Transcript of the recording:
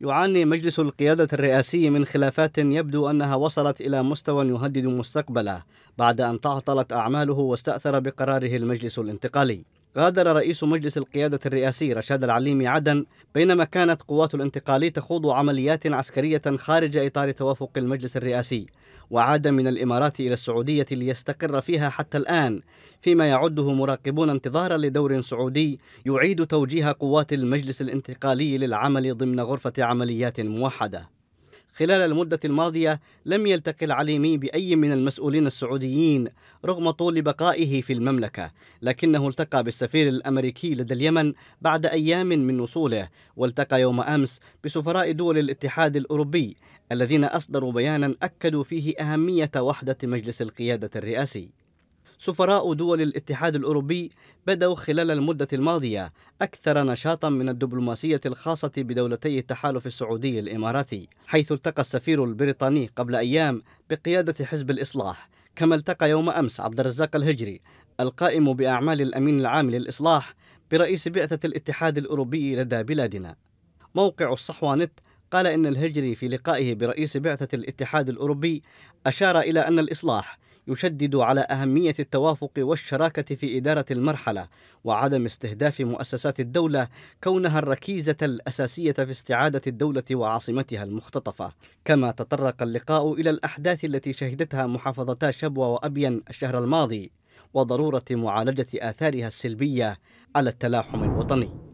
يعاني مجلس القيادة الرئاسي من خلافات يبدو أنها وصلت إلى مستوى يهدد مستقبله بعد أن تعطلت أعماله واستأثر بقراره المجلس الانتقالي غادر رئيس مجلس القيادة الرئاسي رشاد العليمي عدن بينما كانت قوات الانتقالي تخوض عمليات عسكرية خارج إطار توافق المجلس الرئاسي وعاد من الإمارات إلى السعودية ليستقر فيها حتى الآن فيما يعده مراقبون انتظارا لدور سعودي يعيد توجيه قوات المجلس الانتقالي للعمل ضمن غرفة عمليات موحدة خلال المدة الماضية لم يلتقي العليمي بأي من المسؤولين السعوديين رغم طول بقائه في المملكة لكنه التقى بالسفير الأمريكي لدى اليمن بعد أيام من وصوله والتقى يوم أمس بسفراء دول الاتحاد الأوروبي الذين أصدروا بيانا أكدوا فيه أهمية وحدة مجلس القيادة الرئاسي سفراء دول الاتحاد الأوروبي بدأوا خلال المدة الماضية أكثر نشاطا من الدبلوماسية الخاصة بدولتي التحالف السعودي الإماراتي حيث التقى السفير البريطاني قبل أيام بقيادة حزب الإصلاح كما التقى يوم أمس عبد الرزاق الهجري القائم بأعمال الأمين العام للإصلاح برئيس بعثة الاتحاد الأوروبي لدى بلادنا موقع الصحوة نت قال إن الهجري في لقائه برئيس بعثة الاتحاد الأوروبي أشار إلى أن الإصلاح يشدد على أهمية التوافق والشراكة في إدارة المرحلة وعدم استهداف مؤسسات الدولة كونها الركيزة الأساسية في استعادة الدولة وعاصمتها المختطفة كما تطرق اللقاء إلى الأحداث التي شهدتها محافظتا شبوة وأبين الشهر الماضي وضرورة معالجة آثارها السلبية على التلاحم الوطني